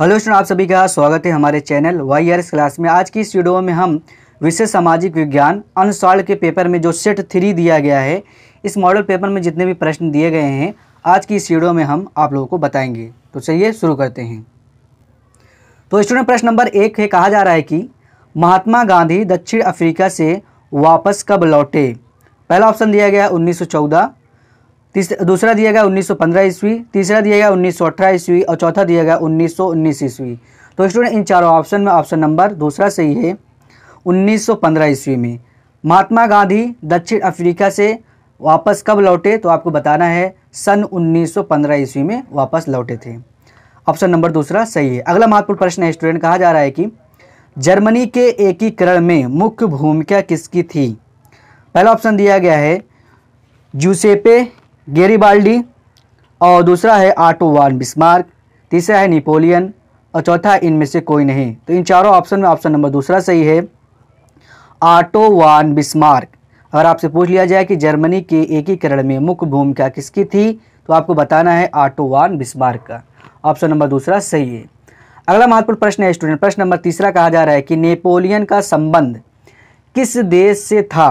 hello student आप सभी का स्वागत है हमारे चैनल वाई ईयर क्लास में आज की इस वीडियो में हम विशेष सामाजिक विज्ञान अनसॉल्व के पेपर में जो सेट थ्री दिया गया है इस मॉडल पेपर में जितने भी प्रश्न दिए गए हैं आज की इस वीडियो में हम आप लोगों को बताएंगे तो चलिए शुरू करते हैं तो स्टूडेंट प्रश्न नंबर एक है कहा जा रहा है कि महात्मा गांधी दक्षिण अफ्रीका से वापस कब लौटे पहला ऑप्शन दिया गया उन्नीस दूसरा दिया गया 1915 ईस्वी तीसरा दिया गया 1918 ईस्वी और चौथा दिया गया 1919 ईस्वी तो स्टूडेंट इन चारों ऑप्शन में ऑप्शन नंबर दूसरा सही है 1915 ईस्वी में महात्मा गांधी दक्षिण अफ्रीका से वापस कब लौटे तो आपको बताना है सन 1915 ईस्वी में वापस लौटे थे ऑप्शन नंबर दूसरा सही है अगला महत्वपूर्ण प्रश्न है स्टूडेंट कहा जा रहा है कि जर्मनी के एकीकरण में मुख्य भूमिका किसकी थी पहला ऑप्शन दिया गया है जूसेपे गेरीबाल्डी और दूसरा है आटो वान बिस्मार्क तीसरा है नेपोलियन और चौथा इनमें से कोई नहीं तो इन चारों ऑप्शन में ऑप्शन नंबर दूसरा सही है आटो वान बिस्मार्क अगर आपसे पूछ लिया जाए कि जर्मनी के एकीकरण में मुख्य भूमिका किसकी थी तो आपको बताना है आटो वान बिस्मार्क का ऑप्शन नंबर दूसरा सही है अगला महत्वपूर्ण प्रश्न है स्टूडेंट प्रश्न नंबर तीसरा कहा जा रहा है कि नेपोलियन का संबंध किस देश से था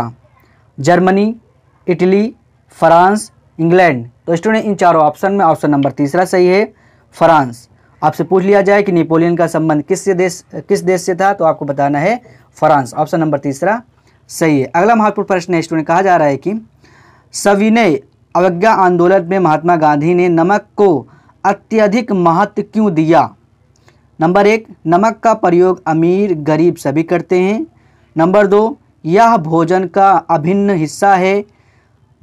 जर्मनी इटली फ्रांस इंग्लैंड तो स्टूडेंट इन चारों ऑप्शन में ऑप्शन नंबर तीसरा सही है फ्रांस आपसे पूछ लिया जाए कि नेपोलियन का संबंध किस से देश किस देश से था तो आपको बताना है फ्रांस ऑप्शन नंबर तीसरा सही है अगला महत्वपूर्ण प्रश्न है स्टूडेंट कहा जा रहा है कि सविनय अवज्ञा आंदोलन में महात्मा गांधी ने नमक को अत्यधिक महत्व क्यों दिया नंबर एक नमक का प्रयोग अमीर गरीब सभी करते हैं नंबर दो यह भोजन का अभिन्न हिस्सा है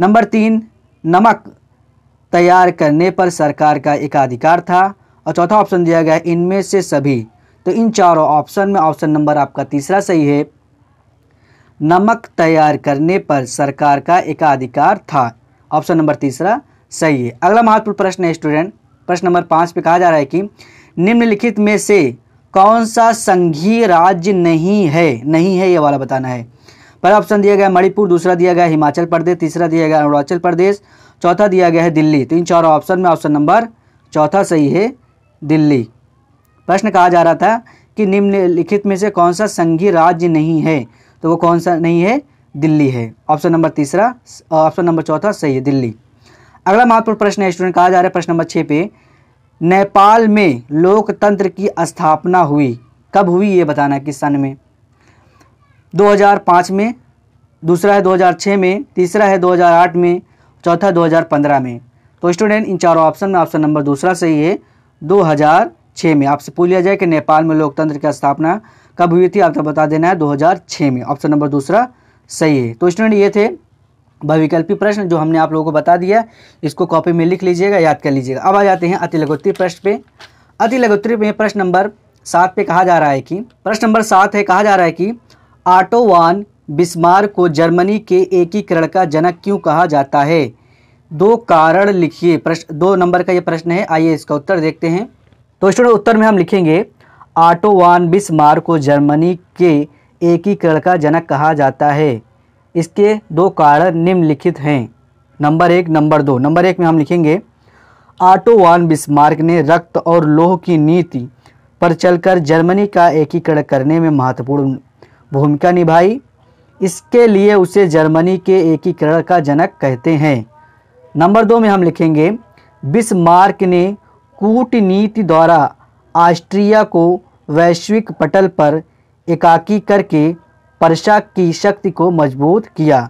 नंबर तीन नमक तैयार करने पर सरकार का एकाधिकार था और चौथा ऑप्शन दिया गया इनमें से सभी तो इन चारों ऑप्शन में ऑप्शन नंबर आपका तीसरा सही है नमक तैयार करने पर सरकार का एकाधिकार था ऑप्शन नंबर तीसरा सही है अगला महत्वपूर्ण प्रश्न है स्टूडेंट प्रश्न नंबर पाँच पे कहा जा रहा है कि निम्नलिखित में से कौन सा संघीय राज्य नहीं है नहीं है ये वाला बताना है पहला ऑप्शन दिया गया मणिपुर दूसरा दिया गया हिमाचल प्रदेश तीसरा दिया गया अरुणाचल प्रदेश चौथा दिया गया है दिल्ली तो इन चारों ऑप्शन में ऑप्शन नंबर चौथा सही है दिल्ली प्रश्न कहा जा रहा था कि निम्नलिखित में से कौन सा संघीय राज्य नहीं है तो वो कौन सा नहीं है दिल्ली है ऑप्शन नंबर तीसरा ऑप्शन नंबर चौथा सही है दिल्ली अगला महत्वपूर्ण प्रश्न है स्टूडेंट कहा जा रहा है प्रश्न नंबर छः पे नेपाल में लोकतंत्र की स्थापना हुई कब हुई ये बताना किस सन में 2005 में दूसरा है 2006 में तीसरा है 2008 में चौथा 2015 में तो स्टूडेंट इन चारों ऑप्शन में ऑप्शन नंबर दूसरा सही है 2006 में आपसे पूछ लिया जाए कि नेपाल में लोकतंत्र की स्थापना कब हुई थी आपको बता देना है 2006 में ऑप्शन नंबर दूसरा सही है तो स्टूडेंट ये थे भविकल्पी प्रश्न जो हमने आप लोगों को बता दिया इसको कॉपी में लिख लीजिएगा याद कर लीजिएगा अब आ जाते हैं अति लघुत्तरी प्रश्न पे अति लघुत्तरी में प्रश्न नंबर सात पे कहा जा रहा है कि प्रश्न नंबर सात है कहा जा रहा है कि आटोवान बिस्मार को जर्मनी के एकीकरण का जनक क्यों कहा जाता है दो कारण लिखिए प्रश्न दो नंबर का ये प्रश्न है आइए इसका उत्तर देखते हैं तो स्टूडेंट उत्तर में हम लिखेंगे आटोवान बिस्मार को जर्मनी के एकीकरण का जनक कहा जाता है इसके दो कारण निम्नलिखित हैं नंबर एक नंबर दो नंबर एक में हम लिखेंगे आटोवान बिस्मार्क ने रक्त और लोह की नीति पर चलकर जर्मनी का एकीकरण करने में महत्वपूर्ण भूमिका निभाई इसके लिए उसे जर्मनी के एकीकरण का जनक कहते हैं नंबर दो में हम लिखेंगे बिस मार्क ने कूटनीति द्वारा ऑस्ट्रिया को वैश्विक पटल पर एकाकी करके परशा की शक्ति को मजबूत किया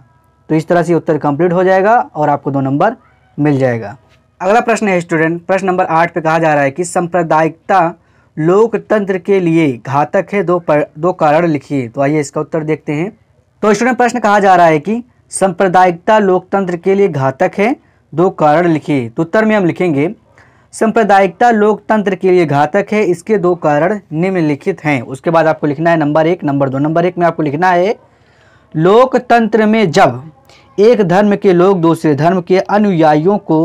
तो इस तरह से उत्तर कंप्लीट हो जाएगा और आपको दो नंबर मिल जाएगा अगला प्रश्न है स्टूडेंट प्रश्न नंबर आठ पे कहा जा रहा है कि सांप्रदायिकता लोकतंत्र के लिए घातक है दो पर, दो कारण लिखिए तो आइए इसका उत्तर देखते हैं तो स्टूडेंट प्रश्न कहा जा रहा है कि सांप्रदायिकता लोकतंत्र के लिए घातक है दो कारण लिखिए तो उत्तर में हम लिखेंगे सांप्रदायिकता लोकतंत्र के लिए घातक है इसके दो कारण निम्नलिखित हैं उसके बाद आपको लिखना है नंबर एक नंबर दो नंबर एक में आपको लिखना है लोकतंत्र में जब एक धर्म के लोग दूसरे धर्म के अनुयायियों को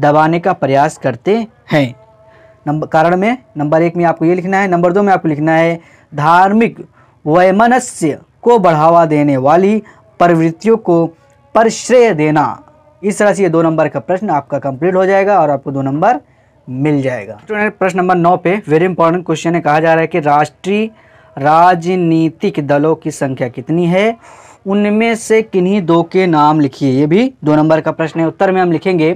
दबाने का प्रयास करते हैं नंबर कारण में नंबर एक में आपको ये लिखना है नंबर दो में आपको लिखना है धार्मिक वैमनस्य को बढ़ावा देने वाली प्रवृत्तियों को परश्रेय देना इस तरह से ये दो नंबर का प्रश्न आपका कंप्लीट हो जाएगा और आपको दो नंबर मिल जाएगा स्टूडेंट प्रश्न नंबर नौ पे वेरी इंपॉर्टेंट क्वेश्चन है कहा जा रहा है कि राष्ट्रीय राजनीतिक दलों की संख्या कितनी है उनमें से किन्हीं दो के नाम लिखिए ये भी दो नंबर का प्रश्न है उत्तर में हम लिखेंगे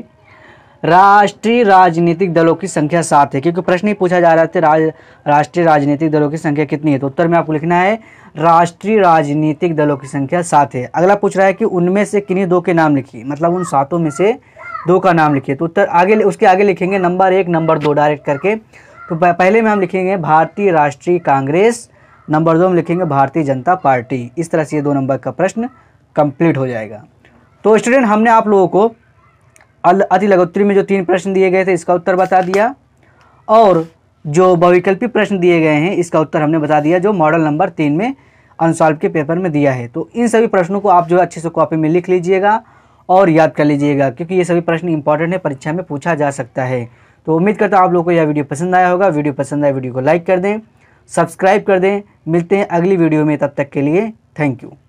राष्ट्रीय राजनीतिक दलों की संख्या सात है क्योंकि प्रश्न ही पूछा जा रहा था राज राष्ट्रीय राजनीतिक दलों की संख्या कितनी है तो उत्तर में आपको लिखना है राष्ट्रीय राजनीतिक दलों की संख्या सात है अगला पूछ रहा है कि उनमें से किन्हीं दो के नाम लिखिए मतलब उन सातों में से दो का नाम लिखिए तो उत्तर आगे उसके आगे लिखेंगे नंबर एक नंबर दो डायरेक्ट करके तो पहले में हम लिखेंगे भारतीय राष्ट्रीय कांग्रेस नंबर दो में लिखेंगे भारतीय जनता पार्टी इस तरह से ये दो नंबर का प्रश्न कंप्लीट हो जाएगा तो स्टूडेंट हमने आप लोगों को अति लघोत्तरी में जो तीन प्रश्न दिए गए थे इसका उत्तर बता दिया और जो बहुविकल्पी प्रश्न दिए गए हैं इसका उत्तर हमने बता दिया जो मॉडल नंबर तीन में अनसॉल्व के पेपर में दिया है तो इन सभी प्रश्नों को आप जो है अच्छे से कॉपी में लिख लीजिएगा और याद कर लीजिएगा क्योंकि ये सभी प्रश्न इंपॉर्टेंट है परीक्षा में पूछा जा सकता है तो उम्मीद करता हूँ आप लोगों को यह वीडियो पसंद आया होगा वीडियो पसंद आए वीडियो को लाइक कर दें सब्सक्राइब कर दें मिलते हैं अगली वीडियो में तब तक के लिए थैंक यू